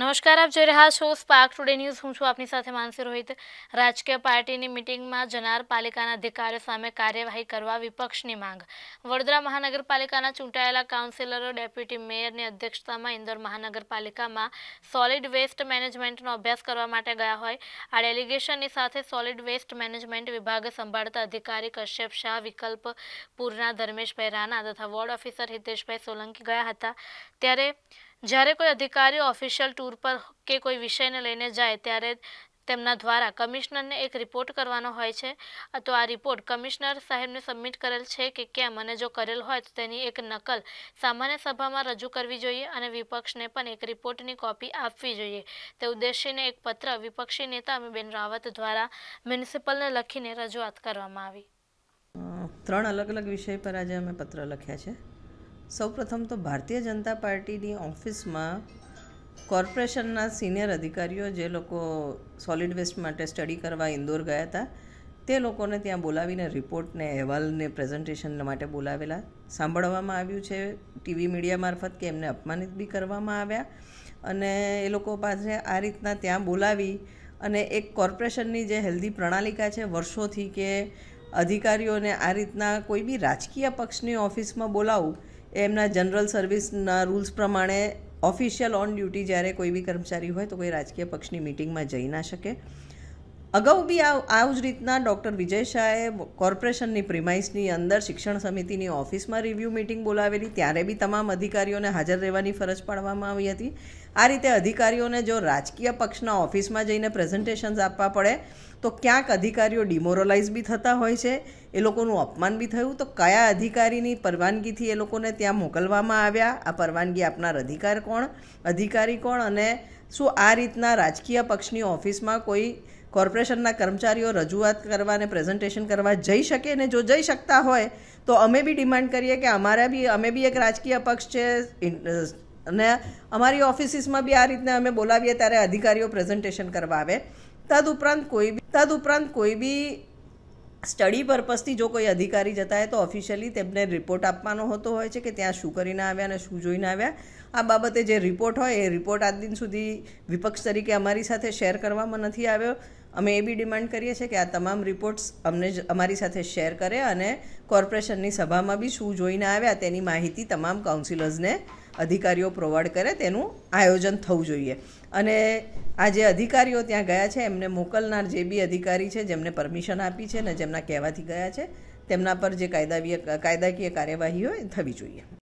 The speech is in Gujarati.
નમસ્કાર આપ જોઈ રહ્યા છો સ્પાર્ક ટુડે ન્યૂઝ હું છું આપની સાથે માનસી રોહિત રાજકીય પાર્ટીની મિટિંગમાં જનાર પાલિકાના અધિકારીઓ સામે કાર્યવાહી કરવા વિપક્ષની માંગ વડોદરા મહાનગરપાલિકાના ચૂંટાયેલા કાઉન્સિલરો ડેપ્યુટી મેયરની અધ્યક્ષતામાં ઇન્દોર મહાનગરપાલિકામાં સોલિડ વેસ્ટ મેનેજમેન્ટનો અભ્યાસ કરવા માટે ગયા હોય આ ડેલિગેશનની સાથે સોલિડ વેસ્ટ મેનેજમેન્ટ વિભાગ સંભાળતા અધિકારી કશ્યપ શાહ વિકલ્પ પૂરના ધર્મેશભાઈ રાણા તથા વોર્ડ ઓફિસર હિતેશભાઈ સોલંકી ગયા હતા ત્યારે જ્યારે કોઈ અધિકારી ઓફિશિયલ ટૂર પર કે કોઈ વિષયને લઈને જાય ત્યારે તેમના દ્વારા કમિશનરને એક રિપોર્ટ કરવાનો હોય છે તો આ રિપોર્ટ કમિશનર સાહેબને સબમિટ કરેલ છે કે કેમ અને જો કરેલ હોય તો તેની એક નકલ સામાન્ય સભામાં રજૂ કરવી જોઈએ અને વિપક્ષને પણ એક રિપોર્ટની કોપી આપવી જોઈએ તે ઉદ્દેશીને એક પત્ર વિપક્ષી નેતા અમીબેન રાવત દ્વારા મ્યુનિસિપલને લખીને રજૂઆત કરવામાં આવી ત્રણ અલગ અલગ વિષય પર આજે અમે પત્ર લખ્યા છે સૌપ્રથમ તો ભારતીય જનતા પાર્ટીની ઓફિસમાં કોર્પોરેશનના સિનિયર અધિકારીઓ જે લોકો સોલિડ વેસ્ટ માટે સ્ટડી કરવા ઇન્દોર ગયા હતા તે લોકોને ત્યાં બોલાવીને રિપોર્ટને અહેવાલને પ્રેઝન્ટેશન માટે બોલાવેલા સાંભળવામાં આવ્યું છે ટીવી મીડિયા મારફત કે એમને અપમાનિત બી કરવામાં આવ્યા અને એ લોકો પાસે આ રીતના ત્યાં બોલાવી અને એક કોર્પોરેશનની જે હેલ્ધી પ્રણાલિકા છે વર્ષોથી કે અધિકારીઓને આ રીતના કોઈ બી રાજકીય પક્ષની ઓફિસમાં બોલાવું એમના જનરલ સર્વિસના રૂલ્સ પ્રમાણે ઓફિશિયલ ઓન ડ્યુટી જ્યારે કોઈ બી કર્મચારી હોય તો કોઈ રાજકીય પક્ષની મિટિંગમાં જઈ ના શકે અગાઉ બી આવ જ રીતના ડૉક્ટર વિજય શાહે કોર્પોરેશનની પ્રિમાઇસની અંદર શિક્ષણ સમિતિની ઓફિસમાં રિવ્યૂ મિટિંગ બોલાવેલી ત્યારે બી તમામ અધિકારીઓને હાજર રહેવાની ફરજ પાડવામાં આવી હતી આ રીતે અધિકારીઓને જો રાજકીય પક્ષના ઓફિસમાં જઈને પ્રેઝન્ટેશન્સ આપવા પડે તો ક્યાંક અધિકારીઓ ડિમોરલાઇઝ બી થતા હોય છે એ લોકોનું અપમાન બી થયું તો કયા અધિકારીની પરવાનગીથી એ લોકોને ત્યાં મોકલવામાં આવ્યા આ પરવાનગી આપનાર અધિકાર કોણ અધિકારી કોણ અને શું આ રીતના રાજકીય પક્ષની ઓફિસમાં કોઈ કોર્પોરેશનના કર્મચારીઓ રજૂઆત કરવા અને પ્રેઝન્ટેશન કરવા જઈ શકે ને જો જઈ શકતા હોય તો અમે બી ડિમાન્ડ કરીએ કે અમારા બી અમે બી એક રાજકીય પક્ષ છે અને અમારી ઓફિસીસમાં બી આ રીતના અમે બોલાવીએ ત્યારે અધિકારીઓ પ્રેઝન્ટેશન કરવા આવે તદ ઉપરાંત કોઈ બી તદ ઉપરાંત કોઈ બી સ્ટડી પર્પઝથી જો કોઈ અધિકારી જતા હોય તો ઓફિશિયલી તેમને રિપોર્ટ આપવાનો હોતો હોય છે કે ત્યાં શું કરીને આવ્યા અને શું જોઈને આવ્યા આ બાબતે જે રિપોર્ટ હોય એ રિપોર્ટ આજ દિન સુધી વિપક્ષ તરીકે અમારી સાથે શેર કરવામાં નથી આવ્યો અમે એ બી ડિમાન્ડ કરીએ છીએ કે આ તમામ રિપોર્ટ્સ અમને અમારી સાથે શેર કરે અને કોર્પોરેશનની સભામાં બી શું જોઈને આવ્યા તેની માહિતી તમામ કાઉન્સિલર્સને અધિકારીઓ પ્રોવાઈડ કરે તેનું આયોજન થવું જોઈએ અને આ જે અધિકારીઓ ત્યાં ગયા છે એમને મોકલનાર જે બી અધિકારી છે જેમને પરમિશન આપી છે ને જેમના કહેવાથી ગયા છે તેમના પર જે કાયદાકીય કાયદાકીય કાર્યવાહી હોય થવી જોઈએ